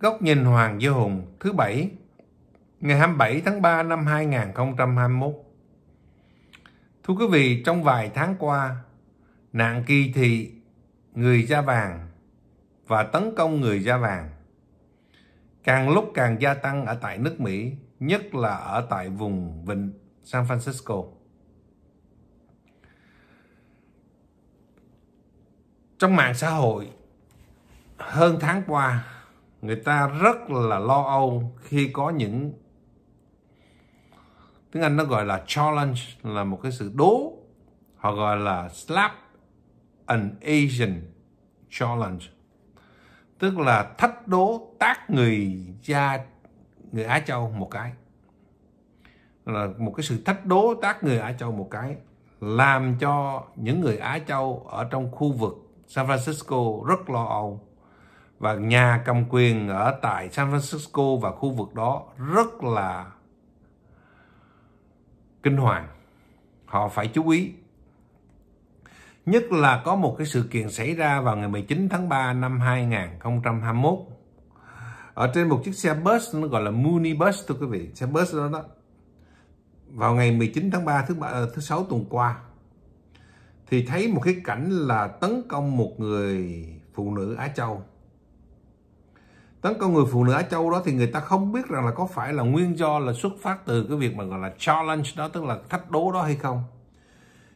Góc nhìn Hoàng Vô Hùng thứ Bảy, ngày 27 tháng 3 năm 2021. Thưa quý vị, trong vài tháng qua, nạn kỳ thị người da vàng và tấn công người da vàng càng lúc càng gia tăng ở tại nước Mỹ, nhất là ở tại vùng Vịnh San Francisco. Trong mạng xã hội, hơn tháng qua, người ta rất là lo âu khi có những tiếng Anh nó gọi là challenge là một cái sự đố họ gọi là slap an Asian challenge tức là thách đố tác người da người Á Châu một cái là một cái sự thách đố tác người Á Châu một cái làm cho những người Á Châu ở trong khu vực San Francisco rất lo âu và nhà cầm quyền ở tại San Francisco và khu vực đó rất là kinh hoàng. Họ phải chú ý. Nhất là có một cái sự kiện xảy ra vào ngày 19 tháng 3 năm 2021. Ở trên một chiếc xe bus nó gọi là Muni bus thưa quý vị, xe bus đó đó. Vào ngày 19 tháng 3 thứ ba, ờ, thứ sáu tuần qua thì thấy một cái cảnh là tấn công một người phụ nữ Á Châu tấn công người phụ nữ Á Châu đó thì người ta không biết rằng là có phải là nguyên do là xuất phát từ cái việc mà gọi là challenge đó tức là thách đố đó hay không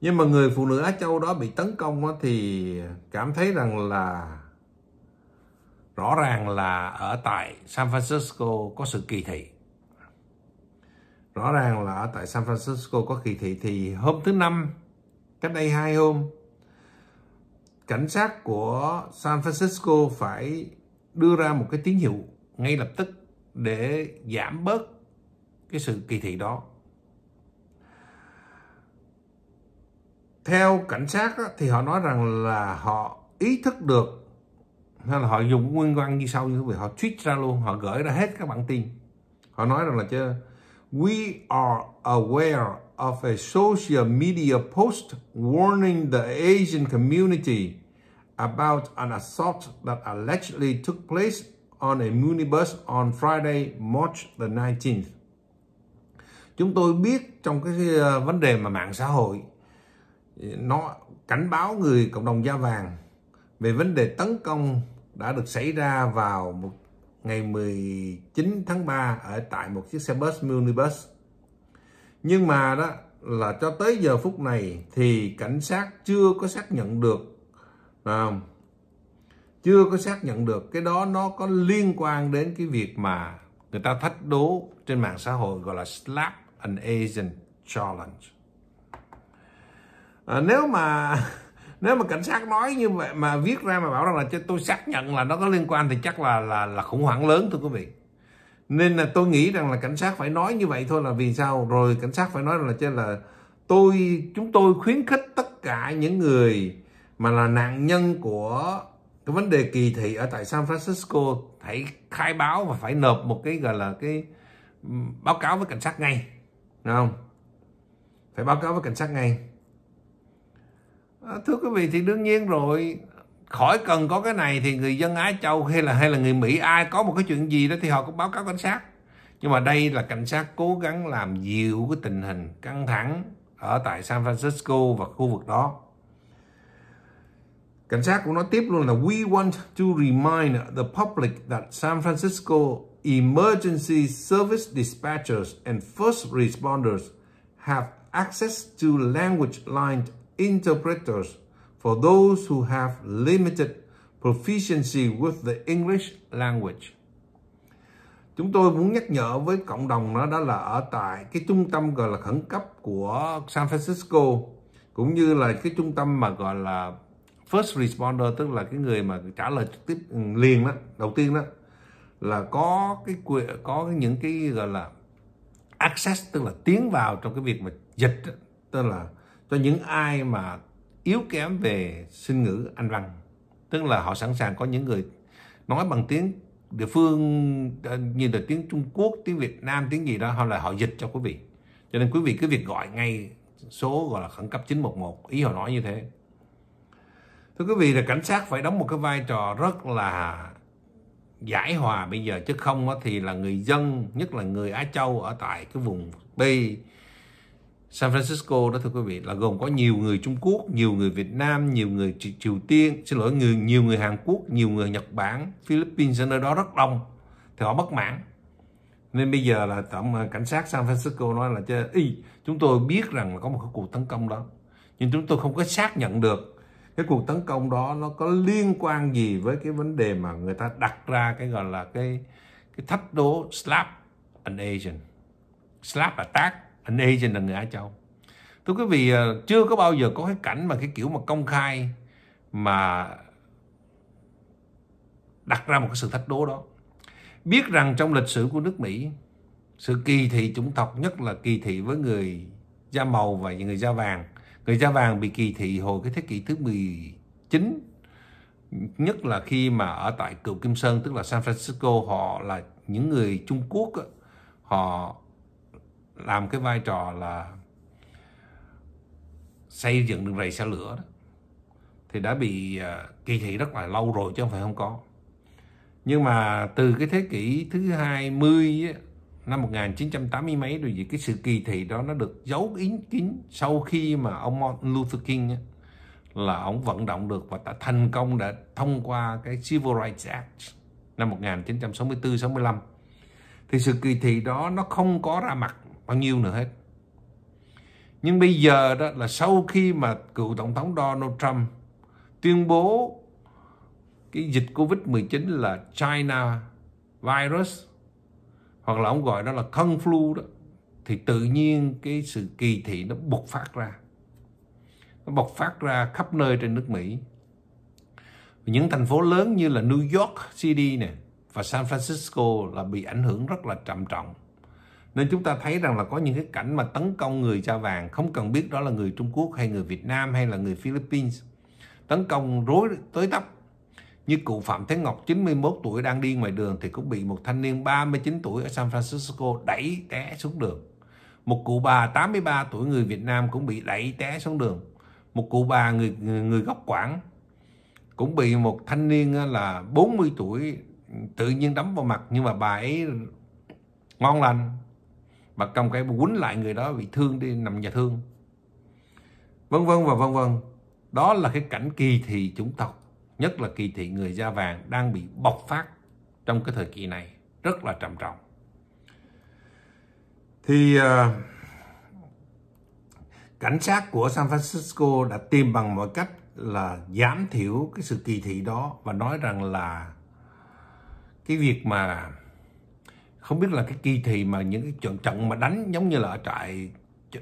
nhưng mà người phụ nữ Á Châu đó bị tấn công đó thì cảm thấy rằng là rõ ràng là ở tại San Francisco có sự kỳ thị rõ ràng là ở tại San Francisco có kỳ thị thì hôm thứ năm cách đây hai hôm cảnh sát của San Francisco phải đưa ra một cái tín hiệu ngay lập tức để giảm bớt cái sự kỳ thị đó theo cảnh sát thì họ nói rằng là họ ý thức được hay là họ dùng nguyên văn như sau như vậy họ tweet ra luôn họ gửi ra hết các bản tin họ nói rằng là chứ, we are aware of a social media post warning the Asian community about an assault that allegedly took place on a minibus on Friday, March the 19th. Chúng tôi biết trong cái ờ, vấn đề mà mạng xã hội ờ, nó cảnh báo người cộng đồng da vàng về vấn đề tấn công đã được xảy ra vào một ngày 19 tháng 3 ở tại một chiếc xe bus minibus. Nhưng mà đó là cho tới giờ phút này thì cảnh sát chưa có xác nhận được không chưa có xác nhận được cái đó nó có liên quan đến cái việc mà người ta thách đố trên mạng xã hội gọi là slap an Asian challenge à, nếu mà nếu mà cảnh sát nói như vậy mà viết ra mà bảo rằng là cho tôi xác nhận là nó có liên quan thì chắc là là là khủng hoảng lớn thưa quý vị nên là tôi nghĩ rằng là cảnh sát phải nói như vậy thôi là vì sao rồi cảnh sát phải nói là cho là tôi chúng tôi khuyến khích tất cả những người mà là nạn nhân của cái vấn đề kỳ thị ở tại San Francisco phải khai báo và phải nộp một cái gọi là cái báo cáo với cảnh sát ngay đúng không phải báo cáo với cảnh sát ngay à, thưa quý vị thì đương nhiên rồi khỏi cần có cái này thì người dân Á Châu hay là hay là người Mỹ ai có một cái chuyện gì đó thì họ cũng báo cáo cảnh sát nhưng mà đây là cảnh sát cố gắng làm dịu cái tình hình căng thẳng ở tại San Francisco và khu vực đó Cảnh sát cũng nói tiếp luôn là We want to remind the public that San Francisco emergency service dispatchers and first responders have access to language lined interpreters for those who have limited proficiency with the English language. Chúng tôi muốn nhắc nhở với cộng đồng đó, đó là ở tại cái trung tâm gọi là khẩn cấp của San Francisco cũng như là cái trung tâm mà gọi là first responder tức là cái người mà trả lời trực tiếp ừ, liền đó đầu tiên đó là có cái quyền có những cái gọi là access tức là tiến vào trong cái việc mà dịch tức là cho những ai mà yếu kém về sinh ngữ anh văn tức là họ sẵn sàng có những người nói bằng tiếng địa phương ờ, như là tiếng Trung Quốc tiếng Việt Nam tiếng gì đó hoặc là họ dịch cho quý vị cho nên quý vị cứ việc gọi ngay số gọi là khẩn cấp 911 ý họ nói như thế thưa quý vị là cảnh sát phải đóng một cái vai trò rất là giải hòa bây giờ chứ không thì là người dân nhất là người Á Châu ở tại cái vùng Tây San Francisco đó thưa quý vị là gồm có nhiều người Trung Quốc, nhiều người Việt Nam, nhiều người Triều Tiên, xin lỗi người nhiều người Hàn Quốc, nhiều người Nhật Bản, Philippines ở nơi đó rất đông thì họ bất mãn nên bây giờ là tổng à, cảnh sát San Francisco nói là chứ, Ý, chúng tôi biết rằng là có một cái cuộc tấn công đó nhưng chúng tôi không có xác nhận được cái cuộc tấn công đó nó có liên quan gì với cái vấn đề mà người ta đặt ra cái gọi là cái cái thách đố slap an Asian slap attack an Asian là người Á Châu thưa quý vị ờ, chưa có bao giờ có cái cảnh mà cái kiểu mà công khai mà đặt ra một cái sự thách đố đó biết rằng trong lịch sử của nước Mỹ sự kỳ thị chủng tộc nhất là kỳ thị với người da màu và người da vàng Người da vàng bị kỳ thị hồi cái thế kỷ thứ 19 nhất là khi mà ở tại cựu Kim Sơn tức là San Francisco họ là những người Trung Quốc họ làm cái vai trò là xây dựng đường rầy xe lửa đó. thì đã bị à, kỳ thị rất là lâu rồi chứ không phải không có nhưng mà từ cái thế kỷ thứ 20 ấy, năm 1980 mấy rồi gì cái sự kỳ thị đó nó được giấu kín kín sau khi mà ông Martin Luther King ấy, là ông vận động được và đã thành công đã thông qua cái Civil Rights Act năm 1964 65 thì sự kỳ thị đó nó không có ra mặt bao nhiêu nữa hết nhưng bây giờ đó là sau khi mà cựu tổng thống Donald Trump tuyên bố cái dịch Covid-19 là China virus hoặc là ông gọi nó là kung flu đó thì tự nhiên cái sự kỳ thị nó bộc phát ra nó bộc phát ra khắp nơi trên nước Mỹ những thành phố lớn như là New York City nè và San Francisco là bị ảnh hưởng rất là trầm trọng nên chúng ta thấy rằng là có những cái cảnh mà tấn công người da vàng không cần biết đó là người Trung Quốc hay người Việt Nam hay là người Philippines tấn công rối tới tấp như cụ Phạm Thế Ngọc 91 tuổi đang đi ngoài đường thì cũng bị một thanh niên 39 tuổi ở San Francisco đẩy té xuống đường. Một cụ bà 83 tuổi người Việt Nam cũng bị đẩy té xuống đường. Một cụ bà người người gốc Quảng cũng bị một thanh niên là 40 tuổi tự nhiên đấm vào mặt nhưng mà bà ấy ngon lành bà cầm cái quýnh lại người đó bị thương đi nằm nhà thương vân vân và vân vân đó là cái cảnh kỳ thị chủng tộc nhất là kỳ thị người da vàng đang bị bộc phát trong cái thời kỳ này rất là trầm trọng thì ờ, cảnh sát của San Francisco đã tìm bằng mọi cách là giảm thiểu cái sự kỳ thị đó và nói rằng là cái việc mà không biết là cái kỳ thị mà những cái trận trận mà đánh giống như là ở trại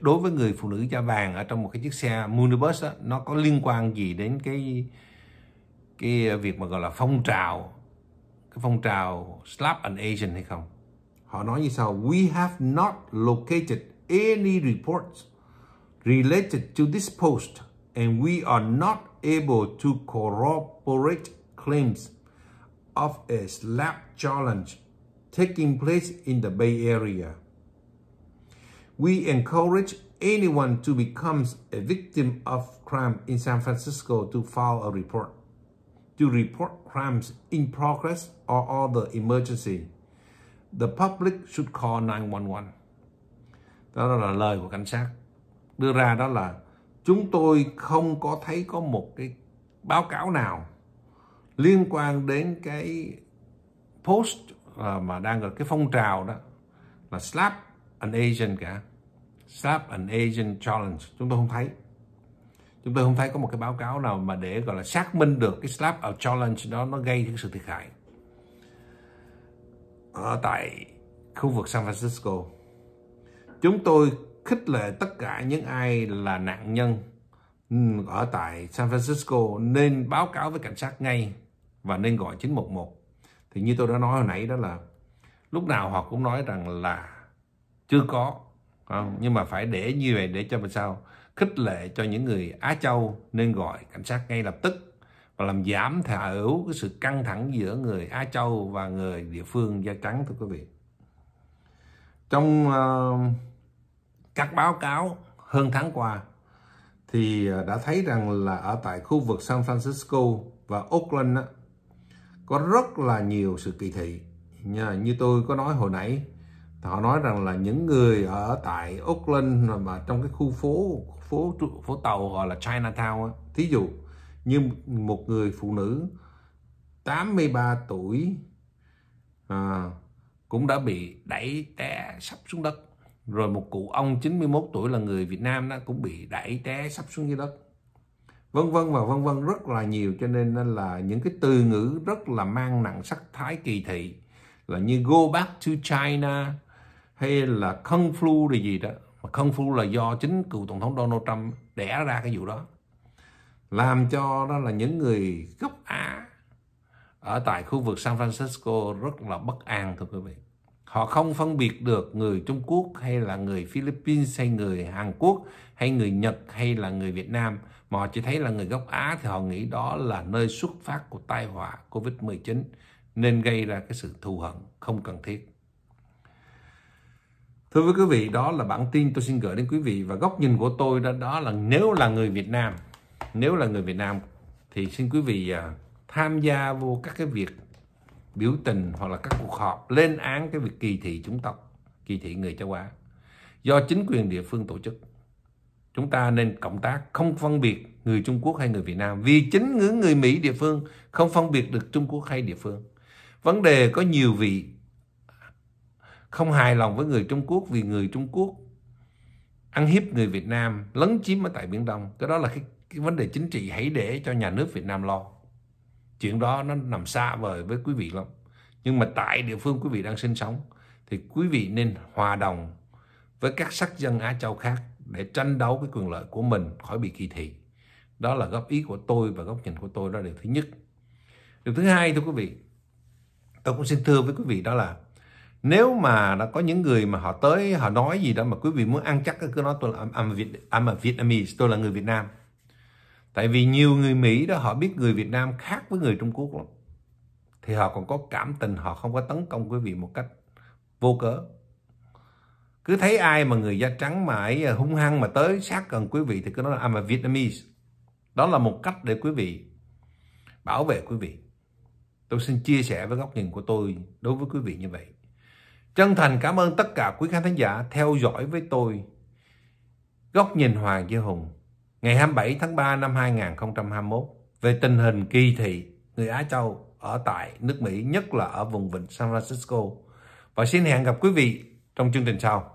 đối với người phụ nữ da vàng ở trong một cái chiếc xe minibus đó, nó có liên quan gì đến cái cái việc mà gọi là phong trào cái phong trào slap an Asian hay không họ nói như sau we have not located any reports related to this post and we are not able to corroborate claims of a slap challenge taking place in the Bay Area. We encourage anyone to becomes a victim of crime in San Francisco to file a report. to report crimes in progress or other emergency. The public should call 911. Đó là lời của cảnh sát đưa ra đó là chúng tôi không có thấy có một cái báo cáo nào liên quan đến cái post ờ, mà đang ở cái phong trào đó là slap an Asian cả slap an Asian challenge chúng tôi không thấy chúng tôi không thấy có một cái báo cáo nào mà để gọi là xác minh được cái slap out challenge đó nó gây những sự thiệt hại ở tại khu vực San Francisco chúng tôi khích lệ tất cả những ai là nạn nhân ở tại San Francisco nên báo cáo với cảnh sát ngay và nên gọi 911 thì như tôi đã nói hồi nãy đó là lúc nào họ cũng nói rằng là chưa có không? nhưng mà phải để như vậy để cho mình sao khích lệ cho những người Á Châu nên gọi cảnh sát ngay lập tức và làm giảm thả hữu cái sự căng thẳng giữa người Á Châu và người địa phương da trắng thưa quý vị. Trong uh, các báo cáo hơn tháng qua thì ờ, đã thấy rằng là ở tại khu vực San Francisco và Oakland á, có rất là nhiều sự kỳ thị như tôi có nói hồi nãy họ nói rằng là những người ở tại Auckland mà trong cái khu phố phố phố tàu gọi là Chinatown thí dụ như một người phụ nữ 83 tuổi à, cũng đã bị đẩy té sắp xuống đất rồi một cụ ông 91 tuổi là người Việt Nam đó cũng bị đẩy té sắp xuống dưới đất vân vân và vân vân rất là nhiều cho nên là những cái từ ngữ rất là mang nặng sắc thái kỳ thị là như go back to China hay là Kung Flu rồi gì đó mà Kung Flu là do chính cựu tổng thống Donald Trump đẻ ra cái vụ đó làm cho đó là những người gốc Á ở tại khu vực San Francisco rất là bất an thưa quý vị họ không phân biệt được người Trung Quốc hay là người Philippines hay người Hàn Quốc hay người Nhật hay là người Việt Nam mà họ chỉ thấy là người gốc Á thì họ nghĩ đó là nơi xuất phát của tai họa COVID-19 nên gây ra cái sự thù hận không cần thiết Thưa với quý vị, đó là bản tin tôi xin gửi đến quý vị và góc nhìn của tôi đó đó là nếu là người Việt Nam, nếu là người Việt Nam thì xin quý vị à, tham gia vô các cái việc biểu tình hoặc là các cuộc họp lên án cái việc kỳ thị chúng tộc, kỳ thị người châu Á do chính quyền địa phương tổ chức. Chúng ta nên cộng tác không phân biệt người Trung Quốc hay người Việt Nam vì chính những người Mỹ địa phương không phân biệt được Trung Quốc hay địa phương. Vấn đề có nhiều vị không hài lòng với người Trung Quốc vì người Trung Quốc ăn hiếp người Việt Nam lấn chiếm ở tại Biển Đông cái đó là cái, cái vấn đề chính trị hãy để cho nhà nước Việt Nam lo chuyện đó nó nằm xa vời với quý vị lắm nhưng mà tại địa phương quý vị đang sinh sống thì quý vị nên hòa đồng với các sắc dân Á Châu khác để tranh đấu cái quyền lợi của mình khỏi bị kỳ thị đó là góp ý của tôi và góc nhìn của tôi đó là điều thứ nhất điều thứ hai thưa quý vị tôi cũng xin thưa với quý vị đó là nếu mà đã có những người mà họ tới họ nói gì đó mà quý vị muốn ăn chắc cứ nói tôi là I'm, Việt, I'm a Vietnamese tôi là người Việt Nam tại vì nhiều người Mỹ đó họ biết người Việt Nam khác với người Trung Quốc lắm thì họ còn có cảm tình họ không có tấn công quý vị một cách vô cớ cứ thấy ai mà người da trắng mà ấy à, hung hăng mà tới sát gần quý vị thì cứ nói là I'm a Vietnamese đó là một cách để quý vị bảo vệ quý vị tôi xin chia sẻ với góc nhìn của tôi đối với quý vị như vậy Chân thành cảm ơn tất cả quý khán thính giả theo dõi với tôi Góc nhìn Hoàng Duy Hùng ngày 27 tháng 3 năm 2021 về tình hình kỳ thị người Á Châu ở tại nước Mỹ, nhất là ở vùng vịnh San Francisco. Và xin hẹn gặp quý vị trong chương trình sau.